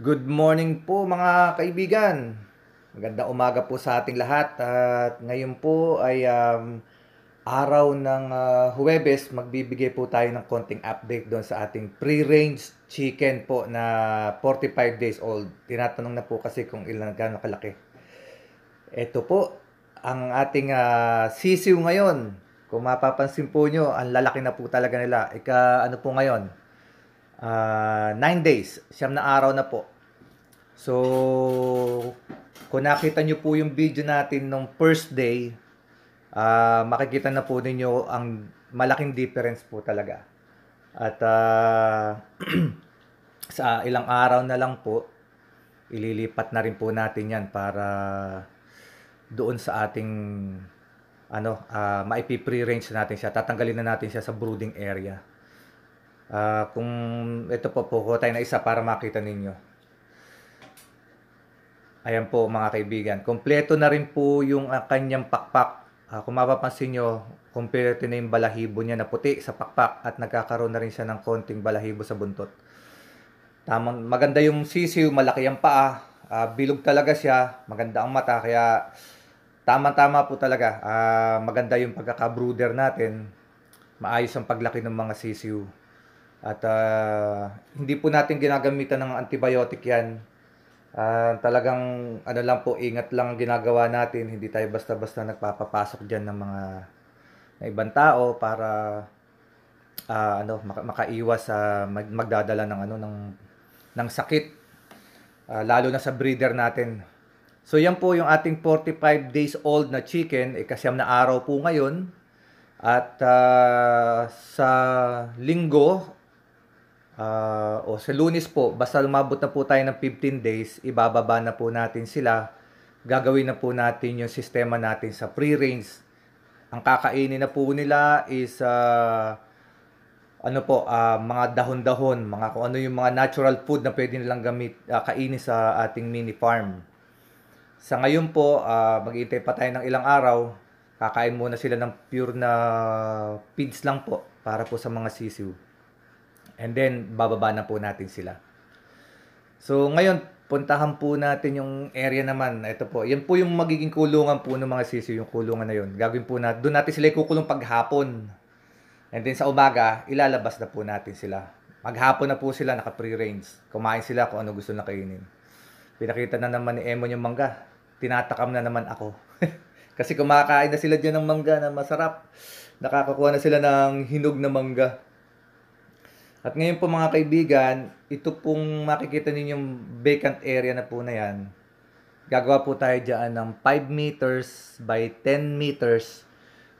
Good morning po mga kaibigan. Maganda umaga po sa ating lahat at ngayon po ay um, araw ng uh, Huwebes magbibigay po tayo ng konting update doon sa ating pre-range chicken po na 45 days old. Tinatanong na po kasi kung ilan gaano kalaki. Ito po ang ating uh, sisiw ngayon. Kung mapapansin po nyo, ang lalaki na po talaga nila. Ika ano po ngayon? uh, nine days, siyam na araw na po. So, kung nakita nyo po yung video natin nung first day, uh, makikita na po ninyo ang malaking difference po talaga. At uh, sa ilang araw na lang po, ililipat na rin po natin yan para doon sa ating ano, uh, maipi-pre-range natin siya. Tatanggalin na natin siya sa brooding area. Uh, kung ito po, po tayo na isa para makita ninyo. Ayan po mga kaibigan. Kompleto na rin po yung uh, kanyang pakpak. Uh, kung mapapansin nyo, kompleto na yung balahibo niya na puti sa pakpak at nagkakaroon na rin siya ng konting balahibo sa buntot. Tamang, maganda yung sisiw, malaki ang paa, uh, bilog talaga siya, maganda ang mata, kaya tama-tama po talaga. Uh, maganda yung pagkaka-brooder natin. Maayos ang paglaki ng mga sisiw. At uh, hindi po natin ginagamitan ng antibiotic yan. Uh, talagang ano lang po, ingat lang ang ginagawa natin. Hindi tayo basta-basta nagpapapasok dyan ng mga na ibang tao para uh, ano maka- makaiwas sa uh, mag- magdadala ng ano ng ng sakit uh, lalo na sa breeder natin. So yan po yung ating 45 days old na chicken, eh, kasyam na araw po ngayon. At uh, sa linggo uh, o sa lunes po, basta lumabot na po tayo ng 15 days, ibababa na po natin sila. Gagawin na po natin yung sistema natin sa pre-range. Ang kakainin na po nila is uh, ano po, uh, mga dahon-dahon, mga kung ano yung mga natural food na pwede nilang gamit, uh, kainin sa ating mini farm. Sa ngayon po, uh, mag pa tayo ng ilang araw. Kakain muna sila ng pure na feeds lang po para po sa mga sisiw. And then, bababa na po natin sila. So, ngayon, puntahan po natin yung area naman. Ito po. Yan po yung magiging kulungan po ng mga sisiw, yung kulungan na yun. Gagawin po natin. Doon natin sila ikukulong paghapon. And then sa umaga, ilalabas na po natin sila. Maghapon na po sila, naka pre-range. Kumain sila kung ano gusto na kainin. Pinakita na naman ni Emon yung mangga. Tinatakam na naman ako. Kasi kumakain na sila dyan ng mangga na masarap. Nakakakuha na sila ng hinog na mangga. At ngayon po mga kaibigan, ito pong makikita ninyong vacant area na po na yan. Gagawa po tayo dyan ng 5 meters by 10 meters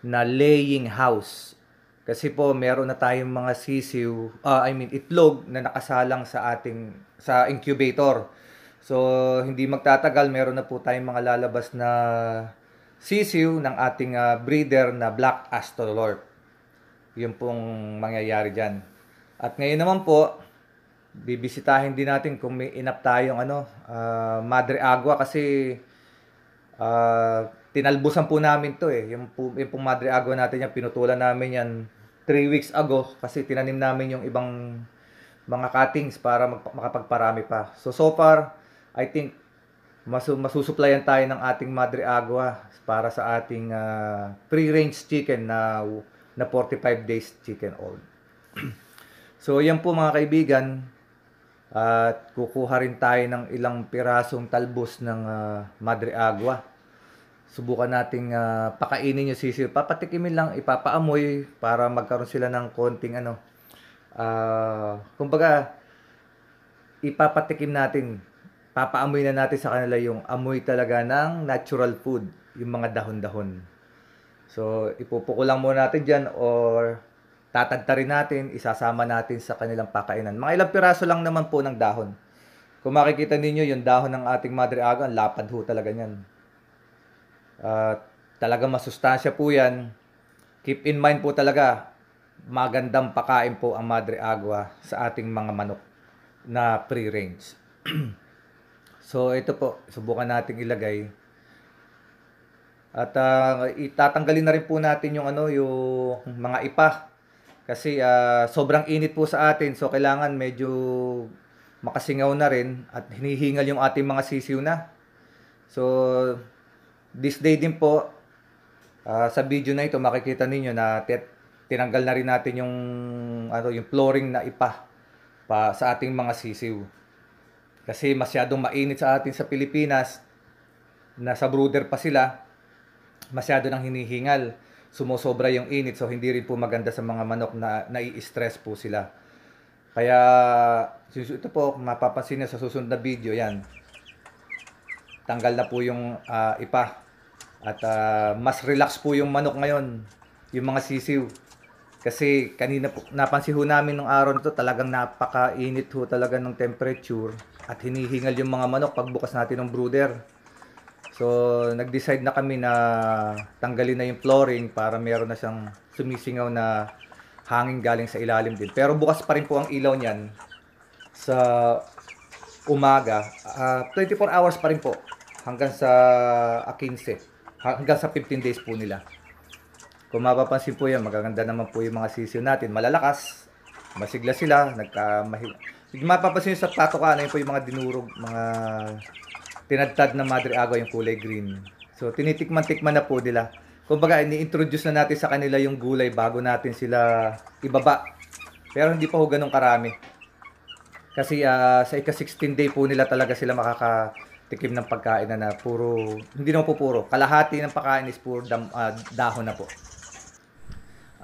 na laying house. Kasi po meron na tayong mga sisiw, uh, I mean itlog na nakasalang sa ating sa incubator. So hindi magtatagal meron na po tayong mga lalabas na sisiw ng ating uh, breeder na Black Astrolorp. Yun pong mangyayari dyan. At ngayon naman po, bibisitahin din natin kung may inap tayong ano, uh, Madre Agua kasi uh, tinalbusan po namin to eh. Yung, po, yung pong Madre Agua natin yan, pinutulan namin yan 3 weeks ago kasi tinanim namin yung ibang mga cuttings para mag, makapagparami pa. So, so far, I think masu, masusuplayan tayo ng ating Madre Agua para sa ating uh, ah, free-range chicken na, na 45 days chicken old. So, yan po mga kaibigan. At kukuha rin tayo ng ilang pirasong talbos ng uh, Madre Agua. Subukan nating uh, pakainin yung sisiw. Papatikimin lang, ipapaamoy para magkaroon sila ng konting ano. Uh, kumbaga, ipapatikim natin. Papaamoy na natin sa kanila yung amoy talaga ng natural food. Yung mga dahon-dahon. So, ipupuko lang muna natin dyan or tatagta rin natin, isasama natin sa kanilang pakainan. Mga ilang piraso lang naman po ng dahon. Kung makikita ninyo, yung dahon ng ating madre aga, ang lapad ho talaga niyan. At uh, talagang masustansya po yan. Keep in mind po talaga, magandang pakain po ang madre agua sa ating mga manok na pre-range. so ito po, subukan nating ilagay. At uh, itatanggalin na rin po natin yung ano, yung mga ipa kasi uh, sobrang init po sa atin so kailangan medyo makasingaw na rin at hinihingal yung ating mga sisiw na. So this day din po uh, sa video na ito makikita ninyo na tinanggal na rin natin yung ano yung flooring na ipa pa sa ating mga sisiw. Kasi masyadong mainit sa atin sa Pilipinas, na sa brooder pa sila, masyado nang hinihingal sumusobra yung init so hindi rin po maganda sa mga manok na nai-stress po sila. Kaya ito po mapapansin niyo sa susunod na video yan. Tanggal na po yung uh, ipa at uh, mas relax po yung manok ngayon, yung mga sisiw. Kasi kanina po, napansin ho namin nung araw na to, talagang napakainit ho talaga ng temperature at hinihingal yung mga manok pagbukas natin ng brooder. So, nag-decide na kami na tanggalin na yung flooring para meron na siyang sumisingaw na hangin galing sa ilalim din. Pero bukas pa rin po ang ilaw niyan sa umaga. Uh, ah, 24 hours pa rin po hanggang sa 15. Ah, hanggang sa 15 days po nila. Kung mapapansin po yan, magaganda naman po yung mga sisiyo natin. Malalakas, masigla sila, nagka... Mahi- mapapansin sa pato ka, ano yun po yung mga dinurog, mga tinadtad na Madre Agua yung kulay green. So, tinitikman-tikman na po nila. Kumbaga, ini-introduce na natin sa kanila yung gulay bago natin sila ibaba. Pero hindi pa ho ganun karami. Kasi uh, sa ika-16 day po nila talaga sila makakatikim ng pagkain na, na puro, hindi naman po puro, kalahati ng pagkain is puro dam, uh, dahon na po.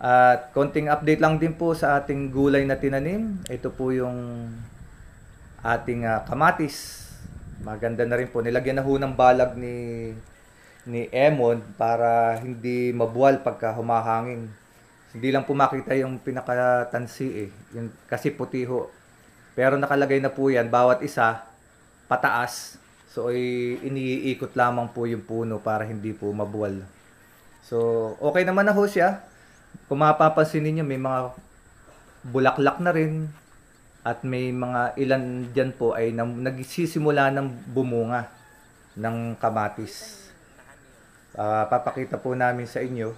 At konting update lang din po sa ating gulay na tinanim. Ito po yung ating uh, kamatis. Maganda na rin po. Nilagyan na ho ng balag ni ni Emon para hindi mabuwal pagka humahangin. Hindi lang po makita yung pinakatansi eh. Yung, kasi puti ho. Pero nakalagay na po yan, bawat isa, pataas. So, iniikot lamang po yung puno para hindi po mabuwal. So, okay naman na ho siya. Kung mapapansin ninyo, may mga bulaklak na rin at may mga ilan diyan po ay nagsisimula ng bumunga ng kamatis. Uh, papakita po namin sa inyo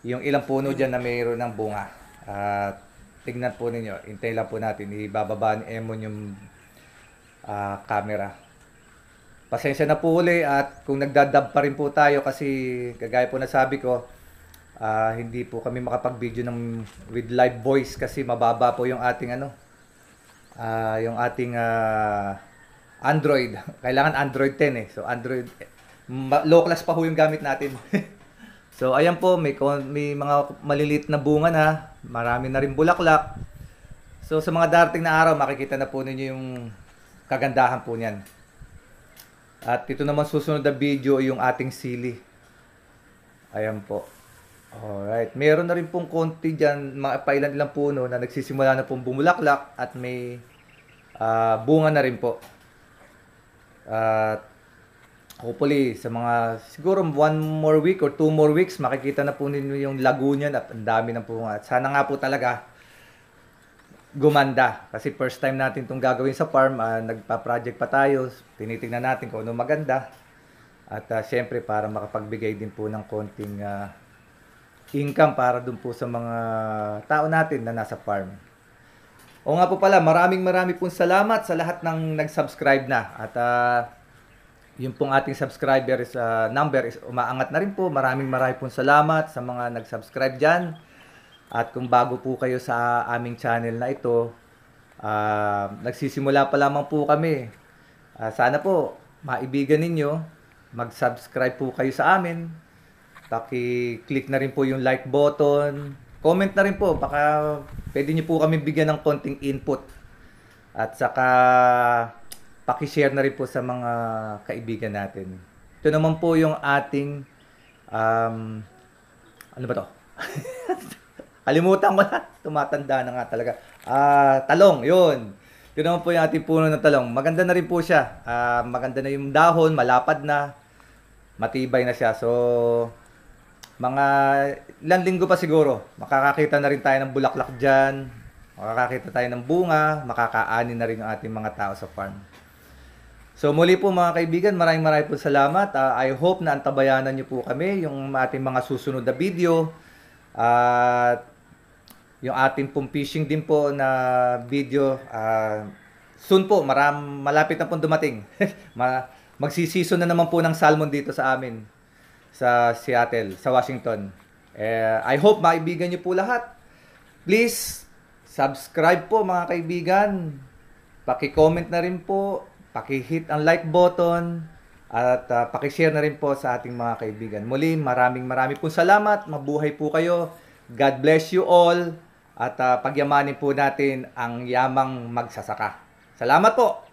yung ilang puno diyan na mayroon ng bunga. At uh, tingnan po ninyo, intay lang po natin, ibababa ni Emon yung uh, camera. Pasensya na po uli at kung nagdadab pa rin po tayo kasi kagaya po nasabi ko, uh, hindi po kami makapag-video ng with live voice kasi mababa po yung ating ano, uh, yung ating uh, Android. Kailangan Android 10 eh. So Android low class pa ho yung gamit natin. so ayan po, may may mga maliliit na bunga na, marami na rin bulaklak. So sa mga darating na araw, makikita na po ninyo yung kagandahan po niyan. At ito naman susunod na video yung ating sili. Ayan po. Alright. Meron na rin pong konti dyan, mga pailan ilang puno na nagsisimula na pong bumulaklak at may uh, bunga na rin po. At uh, hopefully sa mga siguro one more week or two more weeks makikita na po ninyo yung Lagunian at ang dami ng bunga. At sana nga po talaga gumanda kasi first time natin itong gagawin sa farm. Uh, nagpa-project pa tayo. Tinitingnan natin kung ano maganda. At uh, syempre para makapagbigay din po ng konting uh, income para dun po sa mga tao natin na nasa farm. O nga po pala, maraming marami pong salamat sa lahat ng nag-subscribe na. At uh, yung pong ating subscriber is, uh, number is umaangat na rin po. Maraming marami pong salamat sa mga nag-subscribe dyan. At kung bago po kayo sa aming channel na ito, uh, nagsisimula pa lamang po kami. Uh, sana po, maibigan ninyo, mag-subscribe po kayo sa amin Paki-click na rin po yung like button. Comment na rin po. Baka pwede nyo po kami bigyan ng konting input. At saka paki-share na rin po sa mga kaibigan natin. Ito naman po yung ating um, ano ba to? Kalimutan ko na. Tumatanda na nga talaga. Ah, uh, talong, yun. Ito naman po yung ating puno ng talong. Maganda na rin po siya. Uh, maganda na yung dahon, malapad na, matibay na siya. So, mga ilang linggo pa siguro, makakakita na rin tayo ng bulaklak dyan, makakakita tayo ng bunga, makakaani na rin ang ating mga tao sa farm. So muli po mga kaibigan, maraming maraming po salamat. Uh, I hope na antabayanan niyo po kami yung ating mga susunod na video at uh, yung ating pong fishing din po na video uh, soon po, maram, malapit na pong dumating. Mag-season na naman po ng salmon dito sa amin sa Seattle, sa Washington. Eh, I hope maibigan niyo po lahat. Please, subscribe po mga kaibigan. Paki-comment na rin po. Paki-hit ang like button. At uh, paki-share na rin po sa ating mga kaibigan. Muli, maraming maraming po salamat. Mabuhay po kayo. God bless you all. At uh, pagyamanin po natin ang yamang magsasaka. Salamat po!